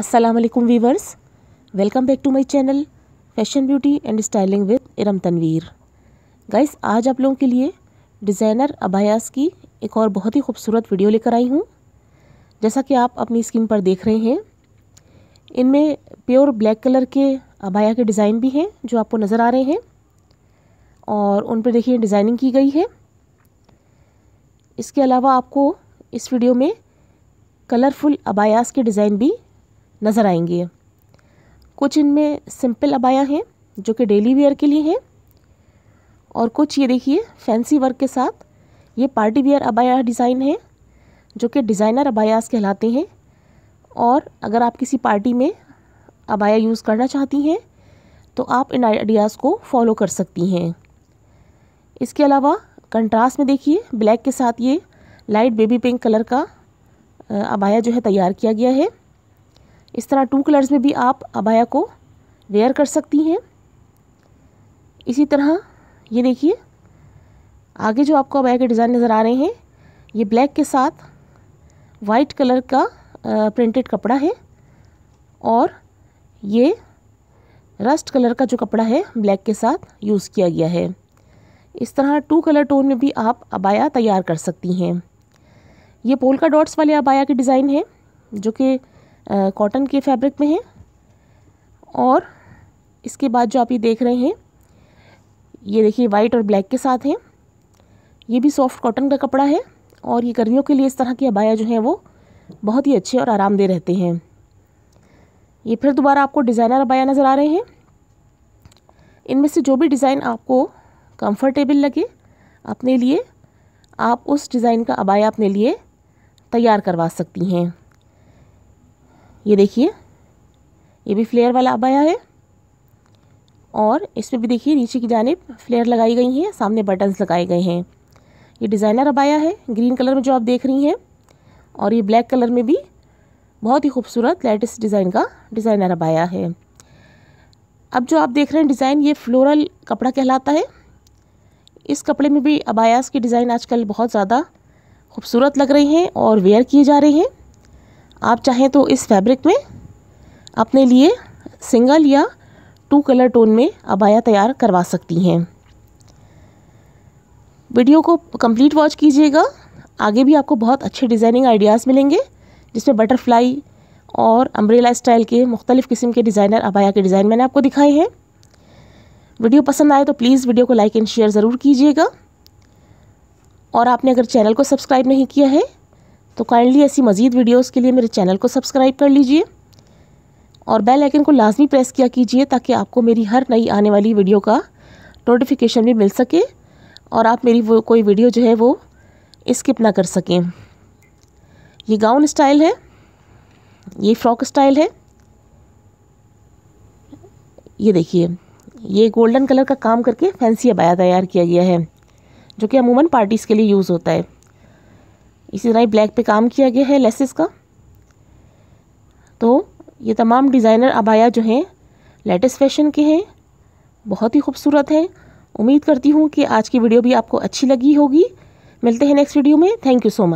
Aslam viewers welcome back to my channel fashion beauty and styling with Iram Tanveer guys आज आप लोगों के लिए डिज़ाइनर अबायास की एक और बहुत ही खूबसूरत वीडियो लेकर आई हूँ जैसा कि आप अपनी स्क्रीन पर देख रहे हैं इनमें प्योर ब्लैक कलर के अबाया के डिज़ाइन भी हैं जो आपको नज़र आ रहे हैं और उन पर देखिए डिज़ाइनिंग की गई है इसके अलावा आपको इस वीडियो में कलरफुल अबायास के डिज़ाइन भी नज़र आएंगे कुछ इनमें सिंपल अबाया हैं जो कि डेली वेयर के लिए हैं और कुछ ये देखिए फैंसी वर्क के साथ ये पार्टी वेयर अबाया डिज़ाइन है जो कि डिज़ाइनर अबायास कहलाते हैं और अगर आप किसी पार्टी में अबाया यूज़ करना चाहती हैं तो आप इन आइडियाज़ को फॉलो कर सकती हैं इसके अलावा कंट्रास्ट में देखिए ब्लैक के साथ ये लाइट बेबी पिंक कलर का अबाया जो है तैयार किया गया है इस तरह टू कलर्स में भी आप अबाया को वेयर कर सकती हैं इसी तरह ये देखिए आगे जो आपको अबाया के डिज़ाइन नज़र आ रहे हैं ये ब्लैक के साथ वाइट कलर का प्रिंटेड कपड़ा है और ये रस्ट कलर का जो कपड़ा है ब्लैक के साथ यूज़ किया गया है इस तरह टू कलर टोन में भी आप अबाया तैयार कर सकती हैं ये पोल का डॉट्स वाले अबाया के डिज़ाइन है जो कि कॉटन के फैब्रिक में है और इसके बाद जो आप ये देख रहे हैं ये देखिए वाइट और ब्लैक के साथ हैं ये भी सॉफ्ट कॉटन का कपड़ा है और ये गर्मियों के लिए इस तरह के अबाया जो है वो बहुत ही अच्छे और आरामदेह रहते हैं ये फिर दोबारा आपको डिज़ाइनर अबाया नज़र आ रहे हैं इनमें से जो भी डिज़ाइन आपको कंफर्टेबल लगे अपने लिए आप उस डिज़ाइन का अबाया अपने लिए तैयार करवा सकती हैं ये देखिए ये भी फ्लेयर वाला अबाया है और इस पर भी देखिए नीचे की जानब फ्लेयर लगाई गई हैं सामने बटन्स लगाए गए हैं ये डिज़ाइनर अबाया है ग्रीन कलर में जो आप देख रही हैं और ये ब्लैक कलर में भी बहुत ही खूबसूरत लेटेस्ट डिज़ाइन का डिज़ाइनर अबाया है अब जो आप देख रहे हैं डिज़ाइन ये फ्लोरल कपड़ा कहलाता है इस कपड़े में भी अबायास के डिज़ाइन आजकल बहुत ज़्यादा खूबसूरत लग रहे हैं और वेयर किए जा रहे हैं आप चाहें तो इस फैब्रिक में अपने लिए सिंगल या टू कलर टोन में अबाया तैयार करवा सकती हैं वीडियो को कंप्लीट वॉच कीजिएगा आगे भी आपको बहुत अच्छे डिज़ाइनिंग आइडियाज़ मिलेंगे जिसमें बटरफ्लाई और अम्ब्रेला स्टाइल के मुख्तलिफ़ किस्म के डिज़ाइनर अबाया के डिज़ाइन मैंने आपको दिखाए हैं वीडियो पसंद आए तो प्लीज़ वीडियो को लाइक एंड शेयर ज़रूर कीजिएगा और आपने अगर चैनल को सब्सक्राइब नहीं किया है तो काइंडली ऐसी मज़ीद वीडियोज़ के लिए मेरे चैनल को सब्सक्राइब कर लीजिए और बेल आइकन को लाजमी प्रेस किया कीजिए ताकि आपको मेरी हर नई आने वाली वीडियो का नोटिफिकेशन भी मिल सके और आप मेरी वो कोई वीडियो जो है वो स्किप ना कर सकें ये गाउन स्टाइल है ये फ्रॉक स्टाइल है ये देखिए ये गोल्डन कलर का काम करके फैंसी अबाया तैयार किया गया है जो कि अमूमन पार्टीज़ के लिए यूज़ होता है इसी तरह ब्लैक पे काम किया गया है लेसेस का तो ये तमाम डिज़ाइनर अबाया जो हैं लेटेस्ट फैशन के हैं बहुत ही खूबसूरत हैं उम्मीद करती हूँ कि आज की वीडियो भी आपको अच्छी लगी होगी मिलते हैं नेक्स्ट वीडियो में थैंक यू सो मच